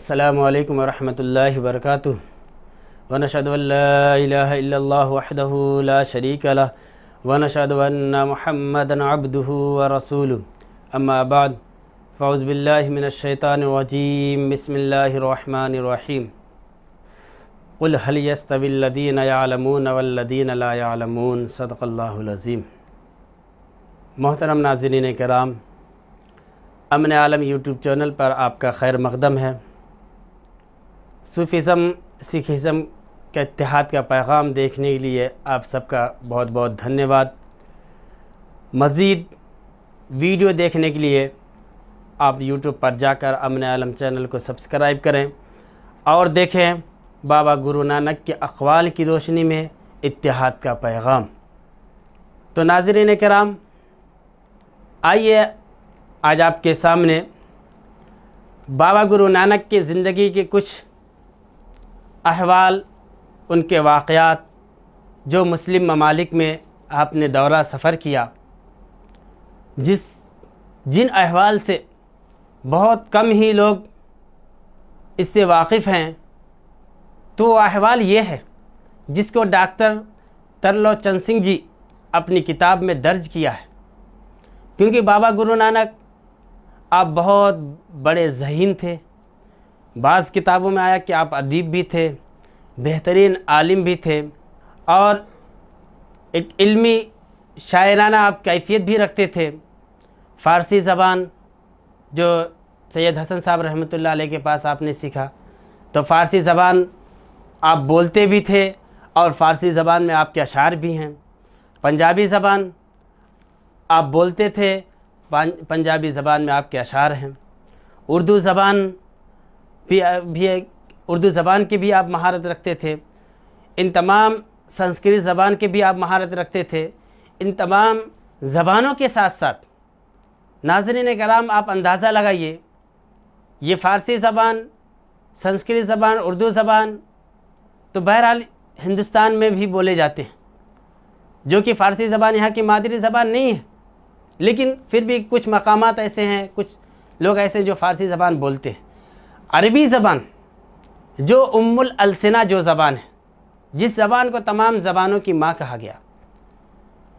السلام عليكم ورحمة الله وبركاته ونشهد أن لا إله إلا الله وحده لا شريك له ونشهد أن محمدا عبده ورسوله أما بعد فأعوذ بالله من الشيطان الرجيم بسم الله الرحمن الرحيم قل هل يستوي الذين يعلمون والذين لا يعلمون صدق الله العظيم محترم ناظرین کرام امن عالم یوٹیوب چینل پر آپ کا خیر مقدم ہے सूफ़िज़म Sikhism के इतिहाद का पैगाम देखने के लिए आप सबका बहुत बहुत धन्यवाद मज़ीद वीडियो देखने के लिए आप यूट्यूब पर जाकर अमन आलम चैनल को सब्सक्राइब करें और देखें बाबा गुरु नानक के अखवाल की रोशनी में इतिहाद का पैगाम तो नाजरीन कराम आइए आज आपके सामने बाबा गुरु नानक की ज़िंदगी के कुछ अहवाल उनके वाक़ात जो मुस्लिम ममालिक में आपने दौरा सफ़र किया जिस जिन अहवाल से बहुत कम ही लोग इससे वाकिफ़ हैं तो अहवाल ये है जिसको डॉक्टर तरलो चंद सिंह जी अपनी किताब में दर्ज किया है क्योंकि बाबा गुरु नानक आप बहुत बड़े जहीन थे बाज़ किताबों में आया कि आप अदीब भी थे बेहतरीन आलिम भी थे और एक इल्मी शायराना आप कैफियत भी रखते थे फ़ारसी ज़बान जो सैयद हसन साहब रहमत ला के पास आपने सीखा तो फ़ारसी ज़बान आप बोलते भी थे और फ़ारसी ज़बान में आपके अशार भी हैं पंजाबी ज़बान आप बोलते थे पंजाबी ज़बान में आपके अशार हैं उर्दू ज़बान भी भी उर्दू ज़बान की भी आप महारत रखते थे इन तमाम संस्कृत ज़बान की भी आप महारत रखते थे इन तमाम ज़बानों के साथ साथ नाजरीन कराम आप अंदाज़ा लगाइए ये फ़ारसी ज़बान संस्कृत ज़बान उर्दू ज़बान तो बहरहाल हिंदुस्तान में भी बोले जाते हैं जो कि फ़ारसी ज़बान यहाँ की मादरी ज़बान नहीं है लेकिन फिर भी कुछ मकाम ऐसे हैं कुछ लोग ऐसे जो फ़ारसी ज़बान बोलते हैं अरबी ज़बान जो उम्मुल अलसना जो ज़बान है जिस ज़बान को तमाम ज़बानों की माँ कहा गया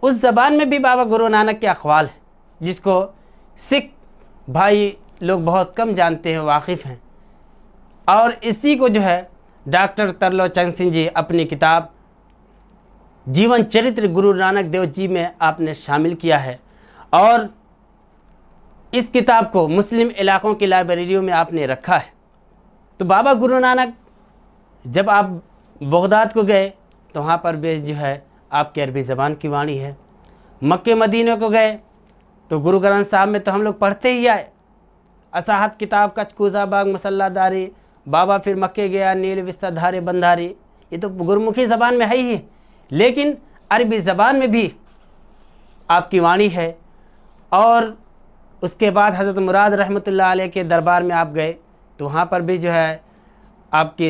उस ज़बान में भी बाबा गुरु नानक के अखवाल है जिसको सिख भाई लोग बहुत कम जानते हैं वाकिफ़ हैं और इसी को जो है डॉक्टर तरलो चंद सिंह जी अपनी किताब जीवन चरित्र गुरु नानक देव जी में आपने शामिल किया है और इस किताब को मुस्लिम इलाक़ों की लाइब्रेरियों में आपने रखा है तो बाबा गुरु नानक जब आप बगदाद को गए तो वहाँ पर भी जो है आपकी अरबी ज़बान की वाणी है मक्के मदीने को गए तो गुरु ग्रंथ साहब में तो हम लोग पढ़ते ही आए असाहत किताब का कूजा बाग मसल्लादारी बाबा फिर मक्के गया नील धारे बंधारी ये तो गुरमुखी ज़बान में है ही लेकिन अरबी ज़बान में भी आपकी वाणी है और उसके बाद हज़रत मुराद रहमत के दरबार में आप गए तो वहाँ पर भी जो है आपकी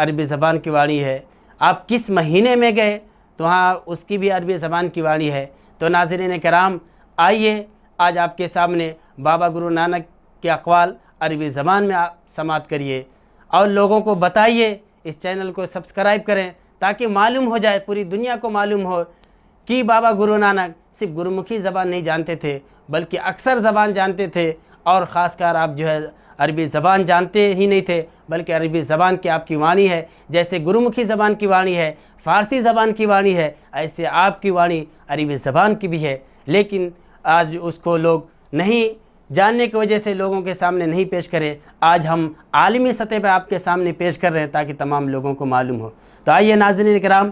अरबी ज़बान की वाणी है आप किस महीने में गए तो वहाँ उसकी भी अरबी ज़बान की वाणी है तो नाजरन कराम आइए आज आपके सामने बाबा गुरु नानक के अकवाल अरबी ज़बान में आप समात करिए और लोगों को बताइए इस चैनल को सब्सक्राइब करें ताकि मालूम हो जाए पूरी दुनिया को मालूम हो कि बाबा गुरु नानक सिर्फ गुरुमुखी ज़बान नहीं जानते थे बल्कि अक्सर ज़बान जानते थे और ख़ासकर आप जो है अरबी ज़बान जानते ही नहीं थे बल्कि अरबी ज़बान की आपकी वाणी है जैसे गुरुमुखी ज़बान की वाणी है फ़ारसी ज़बान की वाणी है ऐसे आपकी वाणी अरबी ज़बान की भी है लेकिन आज उसको लोग नहीं जानने की वजह से लोगों के सामने नहीं पेश करें आज हम आलमी सतह पर आपके सामने पेश कर रहे हैं ताकि तमाम लोगों को मालूम हो तो आइए नाजन कराम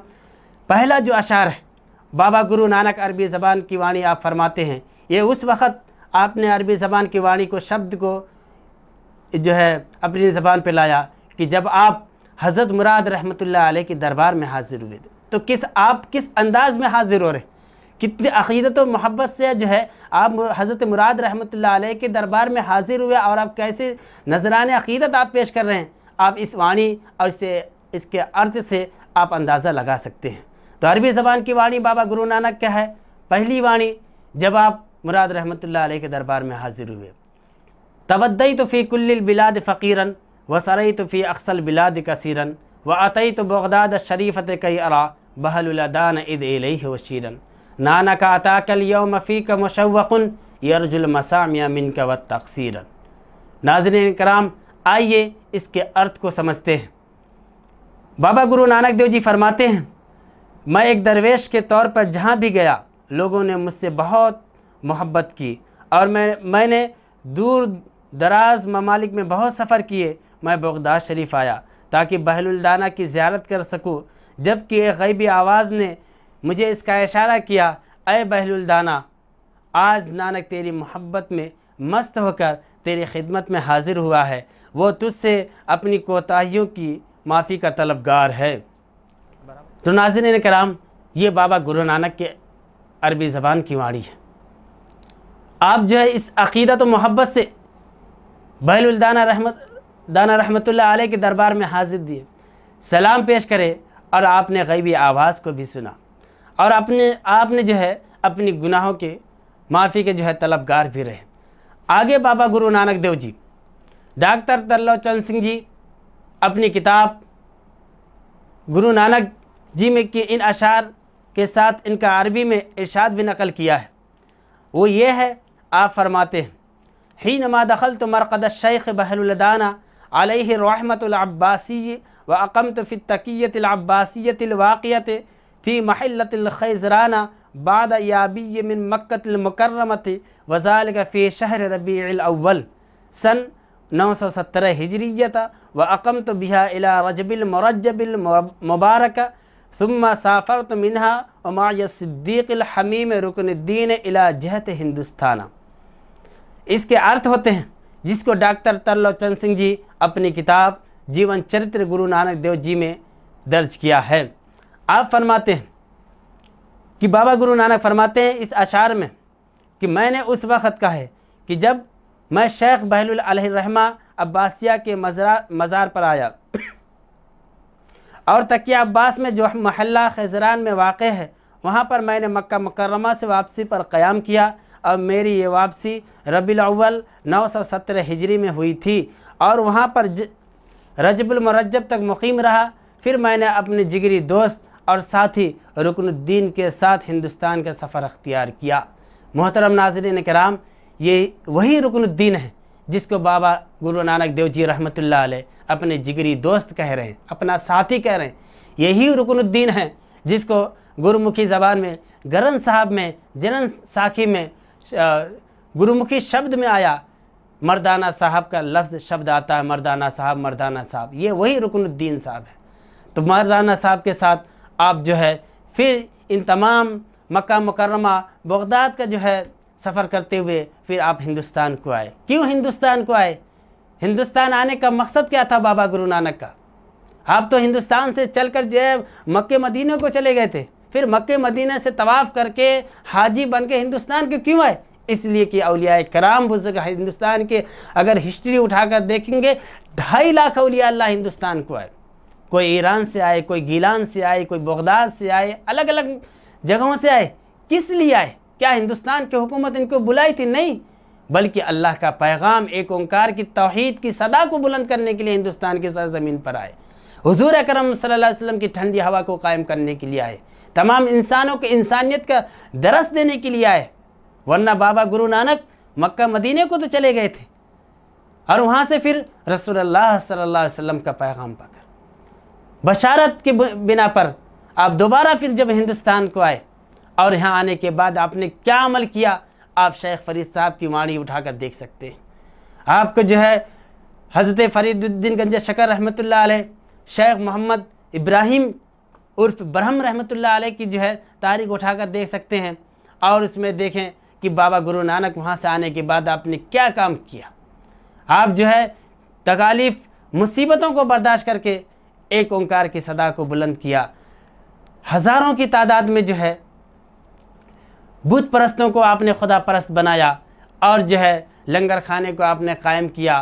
पहला जो अशार है बाबा गुरु नानक अरबी ज़बान की वाणी आप फरमाते हैं ये उस वक़्त आपने अरबी ज़बान की वाणी को शब्द को जो है अपनी ज़बान पर लाया कि जब आप हज़रत मुराद रहमत आल के दरबार में हाज़िर हुए थे तो किस आप किस अंदाज़ में हाज़िर हो रहे कितनी अकीदत और मोहब्बत से जो है आप हज़रत मुराद रहमत अलैह के दरबार में हाज़िर हुए और आप कैसे नजरान अकीदत आप पेश कर रहे हैं आप इस वाणी और इसे इसके अर्थ से आप अंदाज़ा लगा सकते हैं तो अरबी ज़बान की वाणी बाबा गुरु नानक का है पहली वाणी जब आप मुराद रहमत अलैह के दरबार में हाज़िर हुए तवदई तो फ़ी कुल्ल बिलाद फ़कीरन व सरई तो फ़ी अक्सल बिलाद कसीरन व अतई तो बगदाद शरीफ़त कई अरा बहलदान इद वशीरन नाना का ताकल यौम फ़ी का मशवक़न यरजुलमसामिया मिन का व तकसीरन नाजन कराम आइए इसके अर्थ को समझते हैं बाबा गुरु नानक देव जी फरमाते हैं मैं एक दरवेश के तौर पर जहाँ भी गया लोगों ने मुझसे बहुत मोहब्बत की और मैं मैंने दूर दराज ममालिक में बहुत सफ़र किए मैं बगदाद शरीफ आया ताकि बहलुलदाना की ज्यारत कर सकूँ जबकि एक गैबी आवाज़ ने मुझे इसका इशारा किया अय बहलुलदाना आज नानक तेरी मोहब्बत में मस्त होकर तेरी खिदमत में हाजिर हुआ है वो तुझसे अपनी कोताहियों की माफ़ी का तलबगार है तो ने कराम ये बाबा गुरु नानक के अरबी ज़बान की वाणी है आप जो है इस अकीदत तो मोहब्बत से बहलुल्दाना रहमत दाना रहमत आल के दरबार में हाजिर दिए सलाम पेश करे और आपने गैबी आवाज़ को भी सुना और अपने आपने जो है अपनी गुनाहों के माफ़ी के जो है तलबगार भी रहे आगे बाबा गुरु नानक देव जी डॉक्टर तल्लो चंद सिंह जी अपनी किताब गुरु नानक जी में के इन अशार के साथ इनका अरबी में इरशाद भी नकल किया है वो ये है आप फरमाते हैं حينما دخلت مرقد الشيخ بهلولدانا عليه الرحمة العباسي وأقمت في التكية العباسية الواقية في محلة الخيزرانة بعد يابي من مكة المكرمة وذلك في شهر ربيع الأول سن 970 هجرية وأقمت بها إلى رجب المرجب المبارك ثم سافرت منها ومعي الصديق الحميم ركن الدين إلى جهة هندوستان इसके अर्थ होते हैं जिसको डॉक्टर चंद सिंह जी अपनी किताब जीवन चरित्र गुरु नानक देव जी में दर्ज किया है आप फरमाते हैं कि बाबा गुरु नानक फरमाते हैं इस अशार में कि मैंने उस वक़्त कहा है कि जब मैं शेख बहलरहमा अब्बासिया के मजरा मज़ार पर आया और तकिया अब्बास में जो महल्ला खजरान में वाक़ है वहाँ पर मैंने मक्का मकरमा से वापसी पर क़याम किया अब मेरी ये वापसी रबी अव्वल नौ सौ सत्रह हिजरी में हुई थी और वहाँ पर रजबुलमरजब तक मुकीम रहा फिर मैंने अपने जिगरी दोस्त और साथी रुकनुद्दीन के साथ हिंदुस्तान का सफ़र अख्तियार किया मोहतरम नाजरीन कराम ये वही रुकनुद्दीन है जिसको बाबा गुरु नानक देव जी रहमत अपने जिगरी दोस्त कह रहे हैं अपना साथी कह रहे हैं यही रुकनुद्दीन है जिसको गुरुमुखी ज़बान में गरन साहब में जनन साखी में गुरुमुखी शब्द में आया मर्दाना साहब का लफ्ज़ शब्द आता है मर्दाना साहब मर्दाना साहब ये वही रुकनुद्दीन साहब है तो मर्दाना साहब के साथ आप जो है फिर इन तमाम मक्का मुकरमा बगदाद का जो है सफ़र करते हुए फिर आप हिंदुस्तान को आए क्यों हिंदुस्तान को आए हिंदुस्तान आने का मकसद क्या था बाबा गुरु नानक का आप तो हिंदुस्तान से चलकर जो है मक्के मदीने को चले गए थे फिर मक्के मदीना से तवाफ़ करके हाजी बन के हिंदुस्तान के क्यों आए इसलिए कि अलिया कराम बुजुर्ग हिंदुस्तान के अगर हिस्ट्री उठाकर देखेंगे ढाई लाख अलिया अल्लाह हिंदुस्तान को आए कोई ईरान से आए कोई गीलान से आए कोई बगदाद से आए अलग अलग जगहों से आए किस लिए आए क्या हिंदुस्तान की हुकूमत इनको बुलाई थी नहीं बल्कि अल्लाह का पैगाम एक ओंकार की तोहद की सदा को बुलंद करने के लिए हिंदुस्तान की सरजमीन पर आए हजूर अक्रम सल वसम की ठंडी हवा को कायम करने के लिए आए तमाम इंसानों के इंसानियत का दरस देने के लिए आए वरना बाबा गुरु नानक मक्का मदीने को तो चले गए थे और वहाँ से फिर रसोल्ला अलैहि वसल्लम का पैगाम पाकर बशारत के बिना पर आप दोबारा फिर जब हिंदुस्तान को आए और यहाँ आने के बाद आपने क्या अमल किया आप शेख फरीद साहब की वाणी उठाकर देख सकते हैं आपको जो है हज़रत फरीदुद्दीन गंज शकर रहमत शेख मोहम्मद इब्राहिम उर्फ ब्रह्म रहमतुल्लाह आल की जो है तारीख उठाकर देख सकते हैं और इसमें देखें कि बाबा गुरु नानक वहाँ से आने के बाद आपने क्या काम किया आप जो है तकालीफ मुसीबतों को बर्दाश्त करके एक ओंकार की सदा को बुलंद किया हज़ारों की तादाद में जो है बुत परस्तों को आपने खुदा परस्त बनाया और जो है लंगर खाने को आपने कायम किया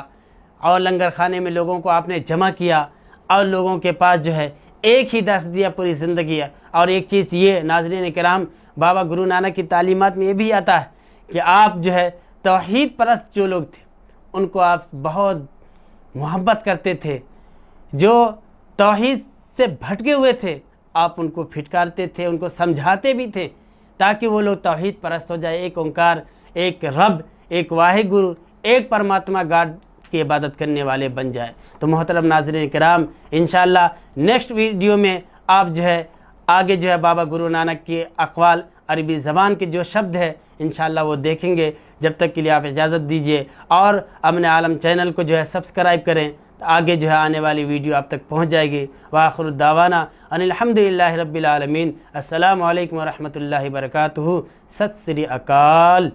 और लंगर खाने में लोगों को आपने जमा किया और लोगों के पास जो है एक ही दस दिया पूरी ज़िंदगी है और एक चीज़ ये नाजरीन कराम बाबा गुरु नानक की तालीमत में ये भी आता है कि आप जो है तोहद परस्त जो लोग थे उनको आप बहुत मोहब्बत करते थे जो तोहद से भटके हुए थे आप उनको फिटकारते थे उनको समझाते भी थे ताकि वो लोग तोहद परस्त हो जाए एक ओंकार एक रब एक वाहे गुरु एक परमात्मा गाड की इबादत करने वाले बन जाए तो मोहतरम नाजरन कराम इन नेक्स्ट वीडियो में आप जो है आगे जो है बाबा गुरु नानक के अकवाल अरबी ज़बान के जो शब्द है इन वो देखेंगे जब तक के लिए आप इजाज़त दीजिए और अमन आलम चैनल को जो है सब्सक्राइब करें तो आगे जो है आने वाली वीडियो आप तक पहुँच जाएगी वाखर दावाना अनिलहमदिल्ला रबालमीन असल वरहमल वर्का सत श्री अकाल